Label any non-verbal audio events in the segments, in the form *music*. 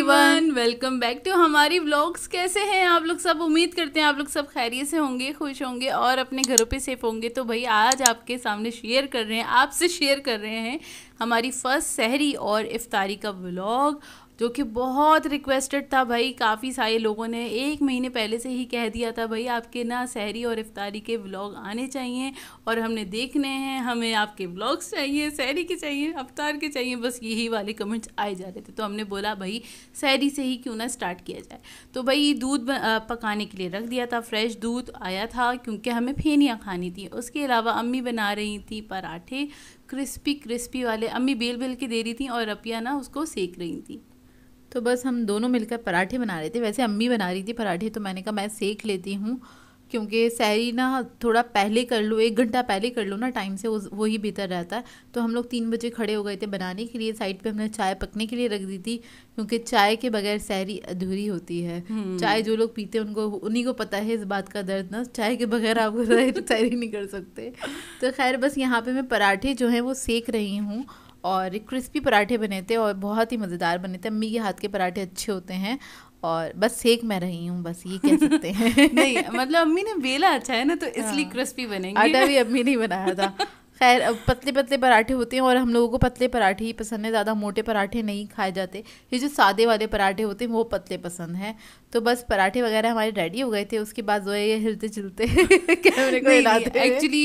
Everyone welcome back to हमारी vlogs कैसे हैं आप लोग सब उम्मीद करते हैं आप लोग सब खैरियत से होंगे खुश होंगे और अपने घरों पे सेफ होंगे तो भाई आज आपके सामने शेयर कर रहे हैं आपसे शेयर कर रहे हैं हमारी फ़र्स्ट सहरी और इफ्तारी का व्लॉग जो कि बहुत रिक्वेस्टेड था भाई काफ़ी सारे लोगों ने एक महीने पहले से ही कह दिया था भाई आपके ना सहरी और इफ्तारी के व्लॉग आने चाहिए और हमने देखने हैं हमें आपके व्लॉग्स चाहिए सहरी के चाहिए अवतार के चाहिए बस यही वाले कमेंट्स आए जा रहे थे तो हमने बोला भाई सहरी से ही क्यों ना स्टार्ट किया जाए तो भाई दूध पकाने के लिए रख दिया था फ्रेश दूध आया था क्योंकि हमें फेनियाँ खानी थी उसके अलावा अम्मी बना रही थी पराठे क्रिस्पी क्रिस्पी वाले अम्मी बेल बेल के दे रही थी और रपिया ना उसको सेक रही थी तो बस हम दोनों मिलकर पराठे बना रहे थे वैसे अम्मी बना रही थी पराठे तो मैंने कहा मैं सेक लेती हूँ क्योंकि सहरी ना थोड़ा पहले कर लो एक घंटा पहले कर लो ना टाइम से वो ही बेहतर रहता है तो हम लोग तीन बजे खड़े हो गए थे बनाने के लिए साइड पे हमने चाय पकने के लिए रख दी थी क्योंकि चाय के बगैर सहरी अधूरी होती है हम्म। चाय जो लोग पीते हैं उनको उन्हीं को पता है इस बात का दर्द ना चाय के बगैर आप सहरी *laughs* नहीं कर सकते तो खैर बस यहाँ पर मैं पराठे जो हैं वो सेक रही हूँ और क्रिस्पी पराठे बने थे और बहुत ही मज़ेदार बने थे अम्मी के हाथ के पराठे अच्छे होते हैं और बस सेक मैं रही हूँ बस ये कह सकते हैं *laughs* नहीं मतलब अम्मी ने बेला अच्छा है ना तो इसलिए क्रिस्पी हाँ। बनेंगे आटा भी अम्मी ने बनाया था *laughs* खैर पतले पतले पराठे होते हैं और हम लोगों को पतले पराठे ही पसंद है ज़्यादा मोटे पराठे नहीं खाए जाते ये जो सादे वाले पराठे होते हैं वो पतले पसंद हैं तो बस पराठे वगैरह हमारे रेडी हो गए थे उसके बाद जो है ये हिलते जुलते *laughs* कैमरे को एक्चुअली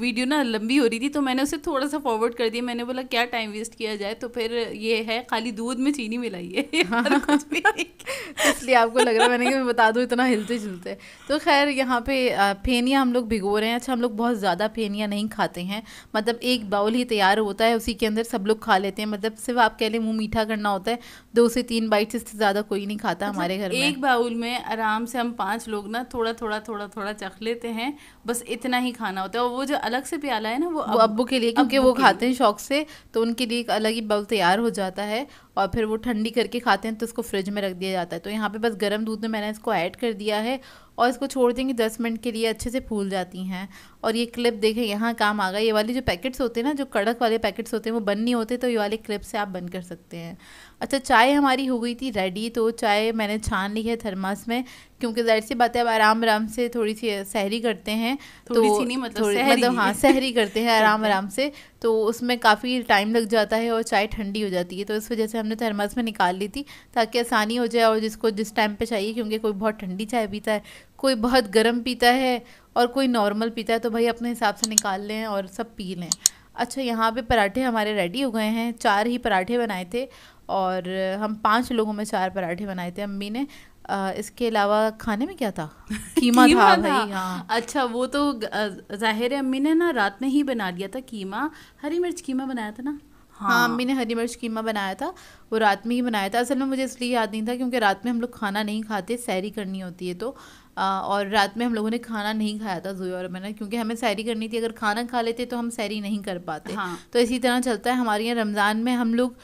वीडियो ना लंबी हो रही थी तो मैंने उसे थोड़ा सा फॉरवर्ड कर दिया मैंने बोला क्या टाइम वेस्ट किया जाए तो फिर ये है खाली दूध में चीनी मिलाई है *laughs* हाँ। *laughs* इसलिए आपको लग रहा है मैंने कि मैं बता दूँ इतना हिलते जुलते तो खैर यहाँ पे फेनिया हम लोग भिगो रहे हैं अच्छा हम लोग बहुत ज़्यादा फेनिया नहीं खाते हैं हैं मतलब एक बाउल ही तैयार होता है उसी के अंदर सब लोग खा लेते हैं मतलब सिर्फ आप कह लें मुँह मीठा करना होता है दो से तीन बाइट इससे ज़्यादा कोई नहीं खाता अच्छा, हमारे घर में एक बाउल में आराम से हम पाँच लोग ना थोड़ा थोड़ा थोड़ा थोड़ा चख लेते हैं बस इतना ही खाना होता है और वो जो अलग से प्याला है ना वो अबू के लिए क्योंकि वो खाते हैं शौक से तो उनके लिए एक अलग ही बाउल तैयार हो जाता है और फिर वो ठंडी करके खाते हैं तो उसको फ्रिज में रख दिया जाता है तो यहाँ पे बस गर्म दूध में मैंने इसको ऐड कर दिया है और इसको छोड़ देंगे दस मिनट के लिए अच्छे से फूल जाती हैं और ये क्लिप देखें यहाँ काम आ गया ये वाली जो पैकेट्स होते हैं ना जो कड़क वाले पैकेट्स होते हैं वो बंद नहीं होते तो ये वाले क्लिप से आप बंद कर सकते हैं अच्छा चाय हमारी हो गई थी रेडी तो चाय मैंने छान ली है थर्मास में क्योंकि जाहिर सी बात है अब आराम आराम से थोड़ी सी सहरी करते हैं तो थोड़ी तो सी नहीं मतलब थोड़ी सहरी। मतलब हाँ सहरी करते हैं *laughs* आराम आराम से तो उसमें काफ़ी टाइम लग जाता है और चाय ठंडी हो जाती है तो इस वजह से हमने थर्मास में निकाल ली थी ताकि आसानी हो जाए और जिसको जिस टाइम पर चाहिए क्योंकि कोई बहुत ठंडी चाय पीता है कोई बहुत गर्म पीता है और कोई नॉर्मल पीता है तो भाई अपने हिसाब से निकाल लें और सब पी लें अच्छा यहाँ पे पराठे हमारे रेडी हो गए हैं चार ही पराठे बनाए थे और हम पांच लोगों में चार पराठे बनाए थे अम्मी ने आ, इसके अलावा खाने में क्या था कीमा, *laughs* कीमा था, था। भाई हाँ। अच्छा वो तो जाहिर है अम्मी ने ना रात में ही बना दिया था कीमा हरी मिर्च कीमा बनाया था ना हाँ, हाँ अम्मी ने हरी मिर्च कीमा बनाया था वो रात में ही बनाया था असल में मुझे इसलिए याद नहीं था क्योंकि रात में हम लोग खाना नहीं खाते सैरी करनी होती है तो और रात में हम लोगों ने खाना नहीं खाया था जोया और मैंने क्योंकि हमें सैरी करनी थी अगर खाना खा लेते तो हम सैरी नहीं कर पाते हाँ। तो इसी तरह चलता है हमारे यहाँ रमज़ान में हम लोग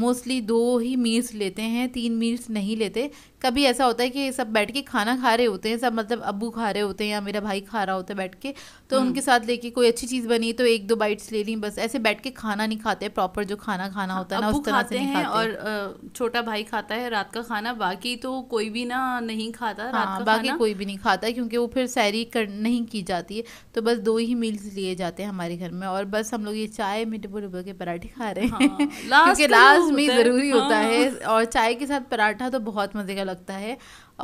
मोस्टली दो ही मील्स लेते हैं तीन मील्स नहीं लेते कभी ऐसा होता है कि सब बैठ के खाना खा रहे होते हैं सब मतलब अबू खा रहे होते हैं या मेरा भाई खा रहा होता है बैठ के तो हम्म। उनके साथ लेके कोई अच्छी चीज़ बनी तो एक दो बाइट्स ले ली बस ऐसे बैठ के खाना नहीं खाते प्रॉपर जो खाना खाना हाँ, होता है ना उस तरह से नहीं खाते और छोटा भाई खाता है रात का खाना बाकी तो कोई भी ना नहीं खाता रात हाँ, का बाकी कोई भी नहीं खाता क्योंकि वो फिर सैरी कर नहीं की जाती है तो बस दो ही मील्स लिए जाते हैं हमारे घर में और बस हम लोग ये चाय मीठे भुरबे के पराठे खा रहे हैं हाँ, *laughs* क्योंकि लास्ट में ज़रूरी हाँ। होता है और चाय के साथ पराठा तो बहुत मज़े का लगता है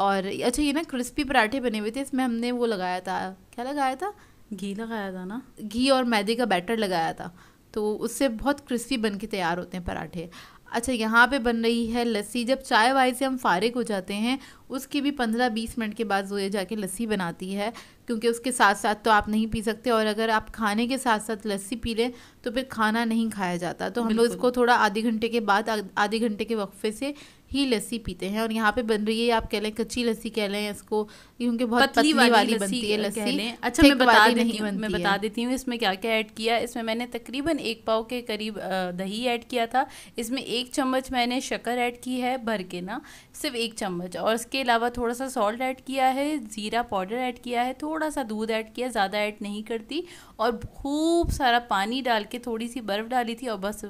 और अच्छा ये ना क्रिस्पी पराठे बने हुए थे इसमें हमने वो लगाया था क्या लगाया था घी लगाया था ना घी और मैदे का बैटर लगाया था तो उससे बहुत क्रिस्पी बन के तैयार होते हैं पराठे अच्छा यहाँ पे बन रही है लस्सी जब चाय वाय से हम फारिग हो जाते हैं उसकी भी पंद्रह बीस मिनट के बाद जोया जाके लस्सी बनाती है क्योंकि उसके साथ साथ तो आप नहीं पी सकते और अगर आप खाने के साथ साथ लस्सी पी लें तो फिर खाना नहीं खाया जाता तो हम लोग इसको थोड़ा आधे घंटे के बाद आधे घंटे के वक्फे से ही लस्सी पीते हैं और यहाँ पे बन रही है आप कह लें कच्ची लस्सी कह लें इसको क्योंकि बहुत पतली, पतली वाली वाली बनती है लस्सी अच्छा मैं बता देती हूँ मैं बता देती हूँ इसमें क्या क्या ऐड किया इसमें मैंने तकरीबन एक पाव के करीब दही ऐड किया था इसमें एक चम्मच मैंने शक्कर ऐड की है भर के ना सिर्फ एक चम्मच और इसके अलावा थोड़ा सा सॉल्ट ऐड किया है ज़ीरा पाउडर ऐड किया है थोड़ा सा दूध ऐड किया ज़्यादा ऐड नहीं करती और खूब सारा पानी डाल के थोड़ी सी बर्फ़ डाली थी और बस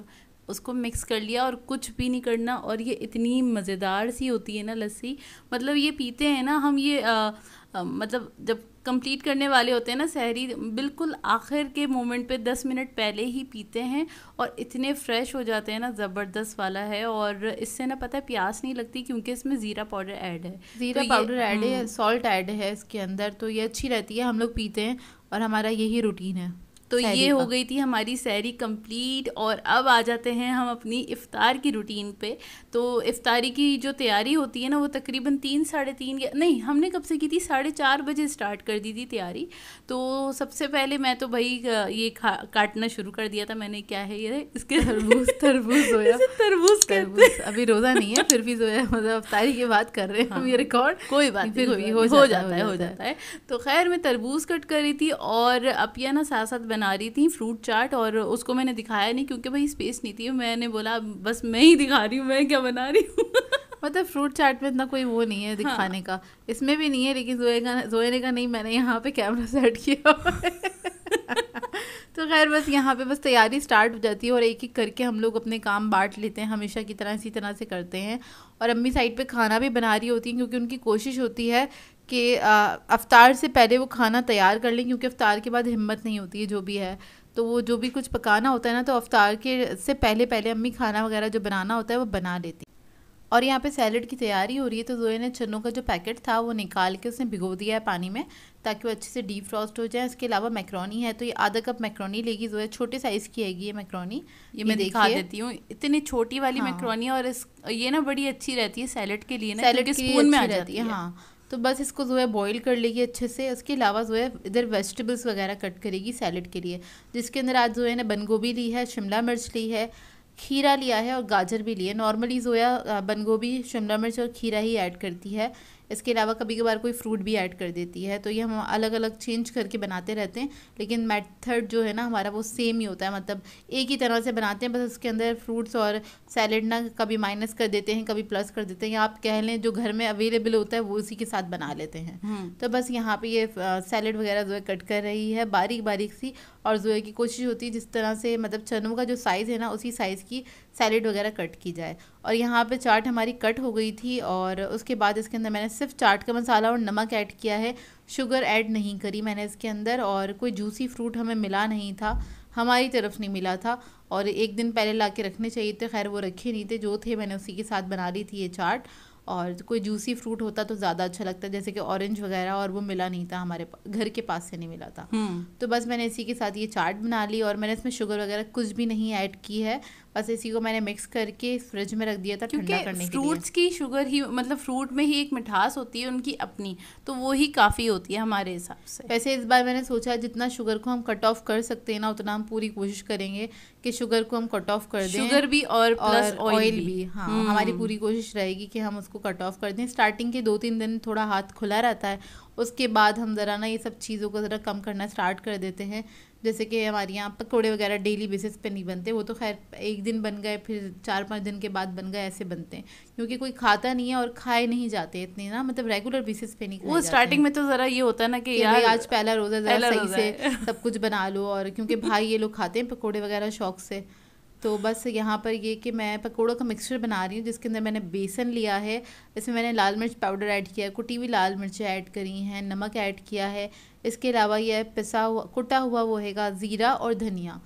उसको मिक्स कर लिया और कुछ भी नहीं करना और ये इतनी मज़ेदार सी होती है ना लस्सी मतलब ये पीते हैं ना हम ये आ, आ, मतलब जब कंप्लीट करने वाले होते हैं ना सहरी बिल्कुल आखिर के मोमेंट पे दस मिनट पहले ही पीते हैं और इतने फ्रेश हो जाते हैं ना ज़बरदस्त वाला है और इससे ना पता है प्यास नहीं लगती क्योंकि इसमें ज़ीरा पाउडर ऐड है ज़ीरा तो पाउडर ऐड है सॉल्ट हम्म। ऐड है इसके अंदर तो ये अच्छी रहती है हम लोग पीते हैं और हमारा यही रूटीन है तो ये हो गई थी हमारी सैरी कंप्लीट और अब आ जाते हैं हम अपनी इफ्तार की रूटीन पे तो इफ्तारी की जो तैयारी होती है ना वो तकरीबन तीन साढ़े तीन नहीं हमने कब से की थी साढ़े चार बजे स्टार्ट कर दी थी तैयारी तो सबसे पहले मैं तो भाई ये खा काटना शुरू कर दिया था मैंने क्या है ये इसके तरबूज तरबूज *laughs* तरबूज तरबूज अभी रोज़ा नहीं है फिर भी जोया मतलब अफ्तारी की बात कर रहे हैं हम ये रिकॉर्ड हाँ। कोई बात नहीं हो जाता है हो जाता है तो खैर मैं तरबूज कट कर रही थी और अपिया ना साथ साथ बना बना रही थी फ्रूट चाट और उसको मैंने दिखाया नहीं क्योंकि भाई स्पेस नहीं थी मैंने बोला बस मैं ही दिखा रही हूँ मैं क्या बना रही हूँ *laughs* मतलब फ्रूट चाट में इतना कोई वो नहीं है दिखाने हाँ. का इसमें भी नहीं है लेकिन जोए का जोए ने का नहीं मैंने यहाँ पे कैमरा सेट किया *laughs* तो खैर बस यहाँ पे बस तैयारी स्टार्ट हो जाती है और एक एक करके हम लोग अपने काम बांट लेते हैं हमेशा की तरह इसी तरह से करते हैं और अम्मी साइड पे खाना भी बना रही होती हैं क्योंकि उनकी कोशिश होती है कि अवतार से पहले वो खाना तैयार कर लें क्योंकि अवतार के बाद हिम्मत नहीं होती है जो भी है तो वो जो भी कुछ पकाना होता है ना तो अवतार के से पहले पहले अम्मी खाना वगैरह जो बनाना होता है वो बना लेती और यहाँ पे सैलड की तैयारी हो रही है तो जोया ने चनों का जो पैकेट था वो निकाल के उसने भिगो दिया है पानी में ताकि वो अच्छे से डीप फ्रॉस्ट हो जाए इसके अलावा मैक्रोनी है तो ये आधा कप मैक्रोनी लेगी जो है छोटे साइज़ की हैगी ये मैक्रोनी ये, मैं दिखा देती हूँ इतनी छोटी वाली हाँ। मैक्रोनी और इस ये ना बड़ी अच्छी रहती है सैलड के लिए ना सैलड के स्पून में आ जाती है हाँ तो बस इसको जो है बॉईल कर लेगी अच्छे से उसके अलावा जो है इधर वेजिटेबल्स वगैरह कट करेगी सैलड के लिए जिसके अंदर आज जो है ना बंद गोभी ली है शिमला मिर्च ली है खीरा लिया है और गाजर भी लिए नॉर्मली जोया बंद गोभी शिमला मिर्च और खीरा ही ऐड करती है इसके अलावा कभी कभार कोई फ्रूट भी ऐड कर देती है तो ये हम अलग अलग चेंज करके बनाते रहते हैं लेकिन मेथड जो है ना हमारा वो सेम ही होता है मतलब एक ही तरह से बनाते हैं बस उसके अंदर फ्रूट्स और सैलड ना कभी माइनस कर देते हैं कभी प्लस कर देते हैं या आप कह लें जो घर में अवेलेबल होता है वो उसी के साथ बना लेते हैं हम्म। तो बस यहाँ पर ये सैलड वगैरह जो है कट कर रही है बारीक बारीक सी और जो है की कोशिश होती है जिस तरह से मतलब चनों का जो साइज़ है ना उसी साइज़ की सैलेड वगैरह कट की जाए और यहाँ पे चाट हमारी कट हो गई थी और उसके बाद इसके अंदर मैंने सिर्फ चाट का मसाला और नमक ऐड किया है शुगर ऐड नहीं करी मैंने इसके अंदर और कोई जूसी फ्रूट हमें मिला नहीं था हमारी तरफ नहीं मिला था और एक दिन पहले ला के रखने चाहिए थे खैर वो रखे नहीं थे जो थे मैंने उसी के साथ बना ली थी ये चाट और कोई जूसी फ्रूट होता तो ज़्यादा अच्छा लगता जैसे कि ऑरेंज वगैरह और वो मिला नहीं था हमारे घर के पास से नहीं मिला था हम्म। तो बस मैंने इसी के साथ ये चाट बना ली और मैंने इसमें शुगर वगैरह कुछ भी नहीं ऐड की है बस इसी को मैंने मिक्स करके फ्रिज में रख दिया था क्योंकि फ्रूट्स की शुगर ही मतलब फ्रूट में ही एक मिठास होती है उनकी अपनी तो वो ही काफ़ी होती है हमारे हिसाब से वैसे इस बार मैंने सोचा जितना शुगर को हम कट ऑफ कर सकते हैं ना उतना हम पूरी कोशिश करेंगे कि शुगर को हम कट ऑफ कर दें शुगर भी और प्लस ऑयल भी, भी हाँ हम्म। हमारी पूरी कोशिश रहेगी कि हम उसको कट ऑफ कर दें स्टार्टिंग के दो तीन दिन थोड़ा हाथ खुला रहता है उसके बाद हम ज़रा ना ये सब चीज़ों को ज़रा कम करना स्टार्ट कर देते हैं जैसे कि हमारे यहाँ पकौड़े वगैरह डेली बेसिस पे नहीं बनते वो तो खैर एक दिन बन गए फिर चार पाँच दिन के बाद बन गए ऐसे बनते हैं क्योंकि कोई खाता नहीं है और खाए नहीं जाते इतने ना मतलब रेगुलर बेसिस पे नहीं वो स्टार्टिंग में तो ज़रा ये होता है ना कि यार आज पहला रोज़ा ज़रा सही से *laughs* सब कुछ बना लो और क्योंकि भाई ये लोग खाते हैं पकौड़े वगैरह शौक से तो बस यहाँ पर ये कि मैं पकौड़ों का मिक्सचर बना रही हूँ जिसके अंदर मैंने बेसन लिया है इसमें मैंने लाल मिर्च पाउडर ऐड किया है कुटी हुई लाल मिर्च ऐड करी हैं नमक ऐड किया है इसके अलावा यह पिसा हुआ कुटा हुआ वो हैगा ज़ीरा और धनिया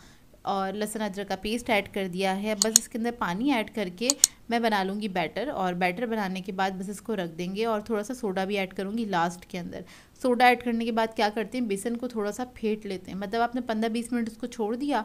और लहसुन अदरक का पेस्ट ऐड कर दिया है बस इसके अंदर पानी ऐड करके मैं बना लूँगी बैटर और बैटर बनाने के बाद बस इसको रख देंगे और थोड़ा सा सोडा भी ऐड करूँगी लास्ट के अंदर सोडा ऐड करने के बाद क्या करते हैं बेसन को थोड़ा सा फेंट लेते हैं मतलब आपने पंद्रह बीस मिनट उसको छोड़ दिया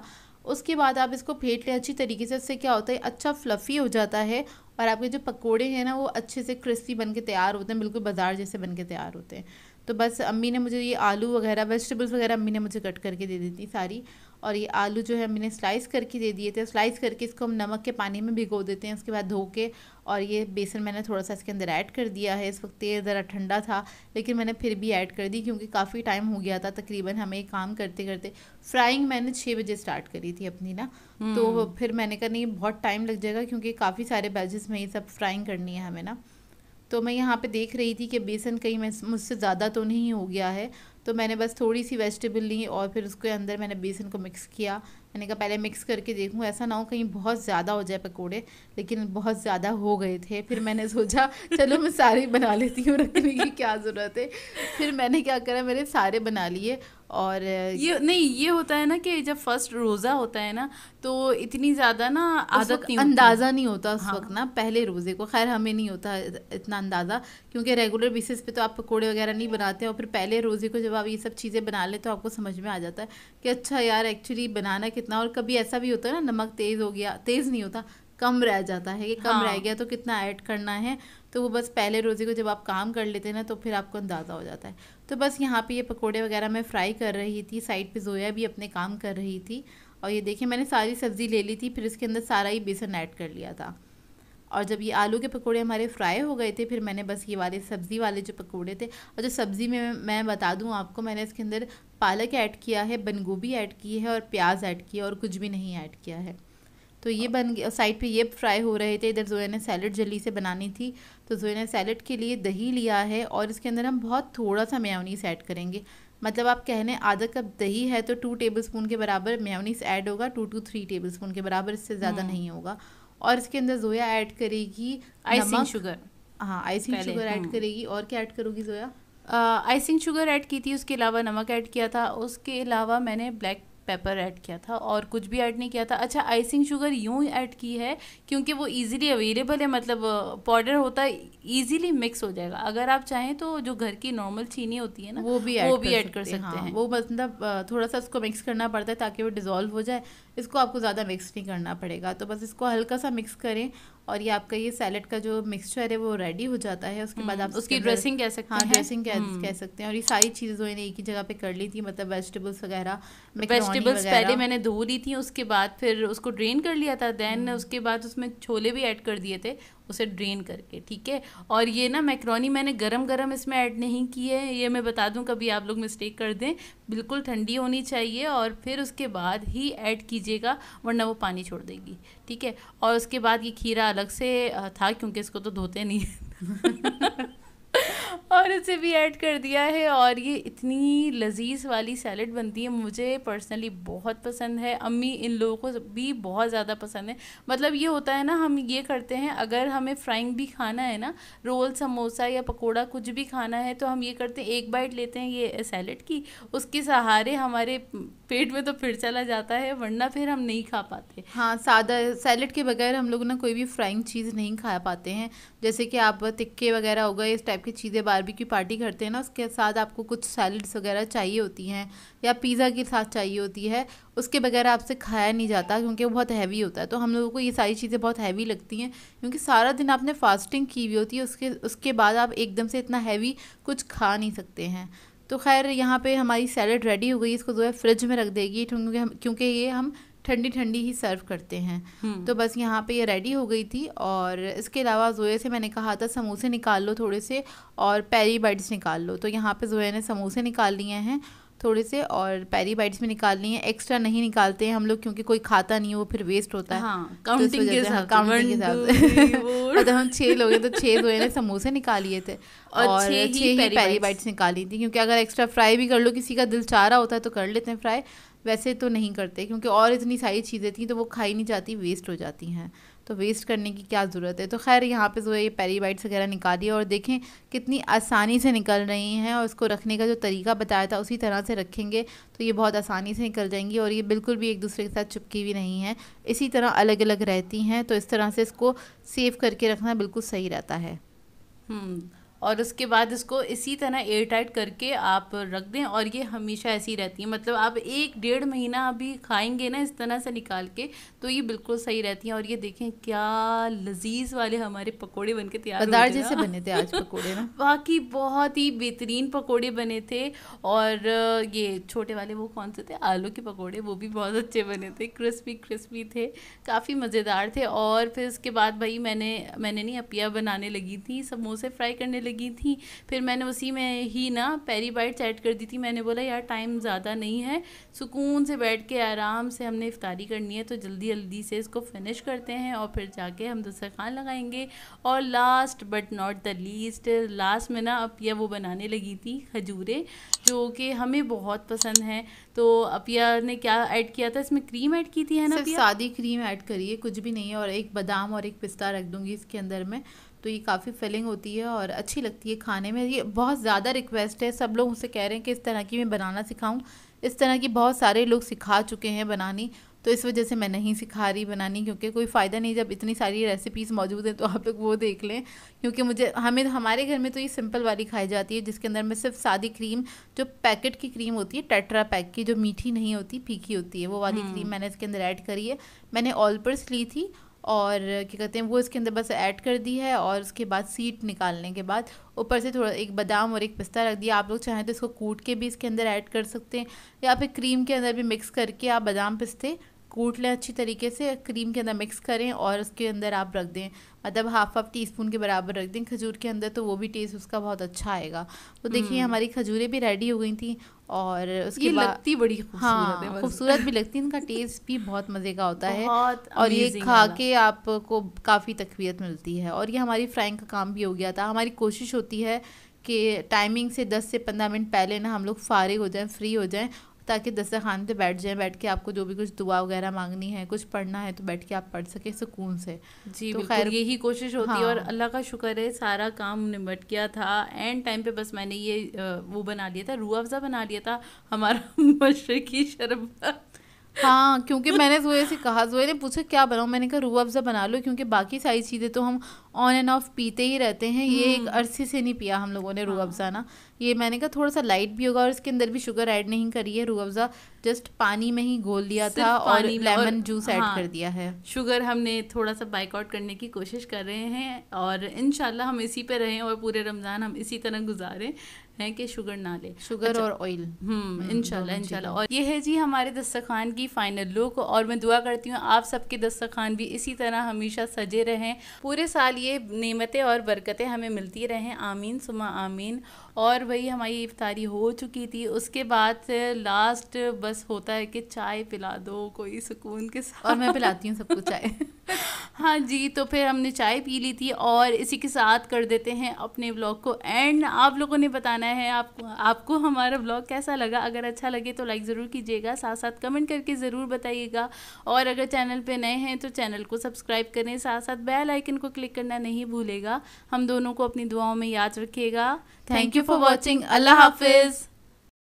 उसके बाद आप इसको फेंट लें अच्छी तरीके से उससे क्या होता है अच्छा फ्लफ़ी हो जाता है और आपके जो पकोड़े हैं ना वो अच्छे से क्रिस्पी बन के तैयार होते हैं बिल्कुल बाजार जैसे बन के तैयार होते हैं तो बस अम्मी ने मुझे ये आलू वगैरह वेजिटेबल्स वगैरह अम्मी ने मुझे कट करके दे दी थी सारी और ये आलू जो है अम्मी ने स्लाइस करके दे दिए थे स्लाइस करके इसको हम नमक के पानी में भिगो देते हैं उसके बाद धो के और ये बेसन मैंने थोड़ा सा इसके अंदर ऐड कर दिया है इस वक्त ये ज़रा ठंडा था लेकिन मैंने फिर भी ऐड कर दी क्योंकि काफ़ी टाइम हो गया था तकरीबन हमें ये काम करते करते फ्राइंग मैंने छः बजे स्टार्ट करी थी अपनी ना तो हम्म। फिर मैंने कहा नहीं बहुत टाइम लग जाएगा क्योंकि काफ़ी सारे बैजेस में ये सब फ्राइंग करनी है हमें ना तो मैं यहाँ पे देख रही थी कि बेसन कहीं मैं मुझसे ज़्यादा तो नहीं हो गया है तो मैंने बस थोड़ी सी वेजिटेबल ली और फिर उसके अंदर मैंने बेसन को मिक्स किया मैंने कहा पहले मिक्स करके देखूँ ऐसा ना हो कहीं बहुत ज़्यादा हो जाए पकोड़े लेकिन बहुत ज़्यादा हो गए थे फिर मैंने सोचा चलो मैं सारे बना लेती हूँ रखने की क्या ज़रूरत है फिर मैंने क्या करा मैंने सारे बना लिए और ये नहीं ये होता है ना कि जब फर्स्ट रोज़ा होता है ना तो इतनी ज़्यादा ना आदत नहीं अंदाज़ा नहीं होता उस हाँ। वक्त ना पहले रोज़े को खैर हमें नहीं होता इतना अंदाज़ा क्योंकि रेगुलर बेसिस पे तो आप पकौड़े वगैरह नहीं बनाते और फिर पहले रोज़े को जब आप ये सब चीज़ें बना लें तो आपको समझ में आ जाता है कि अच्छा यार एक्चुअली बनाना कितना और कभी ऐसा भी होता है ना नमक तेज़ हो गया तेज़ नहीं होता कम रह जाता है कि कम रह हाँ। गया तो कितना ऐड करना है तो वो बस पहले रोज़े को जब आप काम कर लेते हैं ना तो फिर आपको अंदाज़ा हो जाता है तो बस यहाँ पे ये पकोड़े वगैरह मैं फ्राई कर रही थी साइड पे जोया भी अपने काम कर रही थी और ये देखिए मैंने सारी सब्ज़ी ले ली थी फिर इसके अंदर सारा ही बेसन ऐड कर लिया था और जब ये आलू के पकोड़े हमारे फ्राई हो गए थे फिर मैंने बस ये वाले सब्ज़ी वाले जो पकोड़े थे और जो सब्ज़ी में मैं बता दूँ आपको मैंने इसके अंदर पालक ऐड किया है बंद गोभी ऐड की है और प्याज ऐड किया और कुछ भी नहीं ऐड किया है तो ये बन गया साइड पे ये फ्राई हो रहे थे इधर जोया ने सैलड जल्दी से बनानी थी तो जोया ने सैलड के लिए दही लिया है और इसके अंदर हम बहुत थोड़ा सा मेयोनीस ऐड करेंगे मतलब आप कहने आधा कप दही है तो टू टेबल स्पून के बराबर मेयोनीस ऐड होगा two two three tablespoon के बराबर इससे ज़्यादा हम्म। नहीं होगा और इसके अंदर जोया ऐड करेगी आइसिंग शुगर हाँ आइसिंग शुगर ऐड हम्म। करेगी और क्या ऐड करोगी जोया आइसिंग शुगर ऐड की थी उसके अलावा नमक ऐड किया था उसके अलावा मैंने ब्लैक पेपर ऐड किया था और कुछ भी ऐड नहीं किया था अच्छा आइसिंग शुगर यूँ ऐड की है क्योंकि वो इजीली अवेलेबल है मतलब पाउडर होता है इजीली मिक्स हो जाएगा अगर आप चाहें तो जो घर की नॉर्मल चीनी होती है ना वो भी वो भी ऐड कर सकते हाँ, हैं वो मतलब थोड़ा सा उसको मिक्स करना पड़ता है ताकि वो डिज़ोल्व हो जाए इसको आपको ज़्यादा मिक्स नहीं करना पड़ेगा तो बस इसको हल्का सा मिक्स करें और ये आपका ये सैलड का जो मिक्सचर है वो रेडी हो जाता है उसके बाद हम्म, आप उसकी ड्रेसिंग कह सकते हैं हाँ ड्रेसिंग कह, हम्म। कह सकते हैं और ये सारी चीज़ों ने एक ही जगह पे कर ली थी मतलब वेजिटेबल्स वगैरह वेजिटेबल्स पहले मैंने धो ली थी उसके बाद फिर उसको ड्रेन कर लिया था देन हम्म। उसके बाद उसमें छोले भी ऐड कर दिए थे उसे ड्रेन करके ठीक है और ये ना मैक्रोनी मैंने गरम गरम इसमें ऐड नहीं की है ये मैं बता दूं कभी आप लोग मिस्टेक कर दें बिल्कुल ठंडी होनी चाहिए और फिर उसके बाद ही ऐड कीजिएगा वरना वो पानी छोड़ देगी ठीक है और उसके बाद ये खीरा अलग से था क्योंकि इसको तो धोते नहीं *laughs* *laughs* और उसे भी ऐड कर दिया है और ये इतनी लजीज वाली सैलड बनती है मुझे पर्सनली बहुत पसंद है अम्मी इन लोगों को भी बहुत ज़्यादा पसंद है मतलब ये होता है ना हम ये करते हैं अगर हमें फ्राइंग भी खाना है ना रोल समोसा या पकोड़ा कुछ भी खाना है तो हम ये करते हैं एक बाइट लेते हैं ये सैलड की उसके सहारे हमारे पेट में तो फिर चला जाता है वरना फिर हम नहीं खा पाते हाँ सादा सैलड के बगैर हम लोग ना कोई भी फ्राइंग चीज़ नहीं खा पाते हैं जैसे कि आप टिक्के वगैरह हो गए इस टाइप की चीज़ें बार बारबेक्यू की पार्टी करते हैं ना उसके साथ आपको कुछ सैलड्स वगैरह चाहिए होती हैं या पिज़्ज़ा के साथ चाहिए होती है उसके बगैर आपसे खाया नहीं जाता क्योंकि वो बहुत हैवी होता है तो हम लोगों को ये सारी चीज़ें बहुत हैवी लगती हैं क्योंकि सारा दिन आपने फास्टिंग की हुई होती है उसके उसके बाद आप एकदम से इतना हैवी कुछ खा नहीं सकते हैं तो खैर यहाँ पे हमारी सैलड रेडी हो गई इसको जो है फ्रिज में रख देगी क्योंकि हम क्योंकि ये हम ठंडी ठंडी ही सर्व करते हैं हम्म। तो बस यहाँ पे ये रेडी हो गई थी और इसके अलावा जोया से मैंने कहा था समोसे निकाल लो थोड़े से और पैरी बाइट्स निकाल लो तो यहाँ पे जोया ने समोसे निकाल लिए हैं थोड़े से और पैरी बाइट्स में लिए है एक्स्ट्रा नहीं निकालते हैं हम लोग क्योंकि कोई खाता नहीं है वो फिर वेस्ट होता है काउंटिंग हाँ, तो के हाँ, के साथ मतलब *laughs* हम छः लोग तो छः जो ने समोसे निकाल लिए थे और, और छः ही पैरी बाइट्स निकाली थी क्योंकि अगर एक्स्ट्रा फ्राई भी कर लो किसी का दिल चाह रहा होता है तो कर लेते हैं फ्राई वैसे तो नहीं करते क्योंकि और इतनी सारी चीज़ें थी तो वो खाई नहीं जाती वेस्ट हो जाती हैं तो वेस्ट करने की क्या ज़रूरत है तो खैर यहाँ पे जो ये पेरीबाइट्स वगैरह निकाली और देखें कितनी आसानी से निकल रही हैं और उसको रखने का जो तरीका बताया था उसी तरह से रखेंगे तो ये बहुत आसानी से निकल जाएंगी और ये बिल्कुल भी एक दूसरे के साथ चिपकी हुई नहीं है इसी तरह अलग अलग रहती हैं तो इस तरह से इसको सेव करके रखना बिल्कुल सही रहता है हम्म, और उसके बाद इसको इसी तरह एयर टाइट करके आप रख दें और ये हमेशा ऐसी रहती है मतलब आप एक डेढ़ महीना अभी खाएंगे ना इस तरह से निकाल के तो ये बिल्कुल सही रहती हैं और ये देखें क्या लजीज वाले हमारे पकौड़े बन के तैयार जैसे बने थे आज पकौड़े ना *laughs* बाकी बहुत ही बेहतरीन पकौड़े बने थे और ये छोटे वाले वो कौन से थे आलू के पकौड़े वो भी बहुत अच्छे बने थे क्रिस्पी क्रिस्पी थे काफ़ी मज़ेदार थे और फिर उसके बाद भाई मैंने मैंने नहीं अपिया बनाने लगी थी समोसे फ्राई करने लगी लगी थी फिर मैंने उसी में ही ना पैरी बाइट चैट कर दी थी मैंने बोला यार टाइम ज़्यादा नहीं है सुकून से बैठ के आराम से हमने इफ्तारी करनी है तो जल्दी जल्दी से इसको फिनिश करते हैं और फिर जाके हम दूसरा खान लगाएंगे और last but not the least last में ना अपिया वो बनाने लगी थी खजूरें जो कि हमें बहुत पसंद हैं तो अपिया ने क्या ऐड किया था इसमें क्रीम ऐड की थी है ना सादी क्रीम ऐड करिए कुछ भी नहीं है और एक बादाम और एक पिस्ता रख दूंगी इसके अंदर में तो ये काफ़ी फिलिंग होती है और अच्छी लगती है खाने में ये बहुत ज़्यादा रिक्वेस्ट है सब लोग मुझसे कह रहे हैं कि इस तरह की मैं बनाना सिखाऊँ इस तरह की बहुत सारे लोग सिखा चुके हैं बनानी तो इस वजह से मैं नहीं सिखा रही बनानी क्योंकि कोई फ़ायदा नहीं जब इतनी सारी रेसिपीज़ मौजूद हैं तो आप लोग वो देख लें क्योंकि मुझे हमें हमारे घर में तो ये सिंपल वाली खाई जाती है जिसके अंदर में सिर्फ सादी क्रीम जो पैकेट की क्रीम होती है टेट्रा पैक की जो मीठी नहीं होती फीकी होती है वो वाली क्रीम हम्म। मैंने इसके अंदर ऐड करी है मैंने ऑलपर्स ली थी और क्या कहते हैं वो इसके अंदर बस ऐड कर दी है और उसके बाद सीट निकालने के बाद ऊपर से थोड़ा एक बादाम और एक पिस्ता रख दिया आप लोग चाहें तो इसको कूट के भी इसके अंदर ऐड कर सकते हैं या फिर क्रीम के अंदर भी मिक्स करके आप बादाम पिस्ते कूट लें अच्छी तरीके से क्रीम के अंदर मिक्स करें और उसके अंदर आप रख दें मतलब हाफ हाफ टी स्पून के बराबर रख दें खजूर के अंदर तो वो भी टेस्ट उसका बहुत अच्छा आएगा तो देखिए हम्म। हमारी खजूरें भी रेडी हो गई थी और उसकी लगती बड़ी हाँ, मतलब। खूबसूरत भी लगती है इनका टेस्ट भी बहुत मज़े का होता है और ये खा के आपको काफ़ी तकवीत मिलती है और ये हमारी फ्राइंग का काम भी हो गया था हमारी कोशिश होती है कि टाइमिंग से 10 से 15 मिनट पहले ना हम लोग फारिग हो जाएं फ्री हो जाएं ताकि दस्तर खान पर बैठ जाए बैठ के आपको जो भी कुछ दुआ वगैरह मांगनी है कुछ पढ़ना है तो बैठ के आप पढ़ सके सुकून से जी तो खैर यही कोशिश होती हाँ। है और हाँ। अल्लाह का शुक्र है सारा काम निमट गया था एंड टाइम पे बस मैंने ये वो बना लिया था रूह अफ़ज़ा बना लिया था हमारा *laughs* मशरकी शरबत हाँ क्योंकि मैंने जोए से कहा जोए ने पूछा क्या बनाऊँ मैंने कहा रूह अफ़ज़ा बना लो क्योंकि बाकी सारी चीज़ें तो हम ऑन एंड ऑफ पीते ही रहते हैं ये एक हम्म। अरसे से नहीं पिया हम लोगों ने रूह हाँ। अफ़ज़ा ना ये मैंने कहा थोड़ा सा लाइट भी होगा और इसके अंदर भी शुगर ऐड नहीं करी है रूह अफ़ज़ा जस्ट पानी में ही घोल दिया था और लेमन जूस ऐड कर दिया है शुगर हमने थोड़ा सा बाइकआउट करने की कोशिश कर रहे हैं और इन हम इसी पर रहें और पूरे रमज़ान हम इसी तरह गुजारें है कि शुगर ना ले शुगर अच्छा, और ऑयल इनशाला इनशाला और ये है जी हमारे दस्तखान की फाइनल लुक और मैं दुआ करती हूँ आप सबके दस्तखान भी इसी तरह हमेशा सजे रहें पूरे साल ये नेमतें और बरकतें हमें मिलती रहें आमीन सुमा आमीन और वही हमारी इफ्तारी हो चुकी थी उसके बाद लास्ट बस होता है कि चाय पिला दो कोई सुकून के साथ और मैं पिलाती हूँ सबको चाय *laughs* हाँ जी तो फिर हमने चाय पी ली थी और इसी के साथ कर देते हैं अपने व्लॉग को एंड आप लोगों ने बताना है आपको आपको हमारा व्लॉग कैसा लगा अगर अच्छा लगे तो लाइक ज़रूर कीजिएगा साथ साथ कमेंट करके ज़रूर बताइएगा और अगर चैनल पे नए हैं तो चैनल को सब्सक्राइब करें साथ साथ बेल आइकन को क्लिक करना नहीं भूलेगा हम दोनों को अपनी दुआओं में याद रखिएगा थैंक यू फॉर वॉचिंग अल्लाह हाफिज़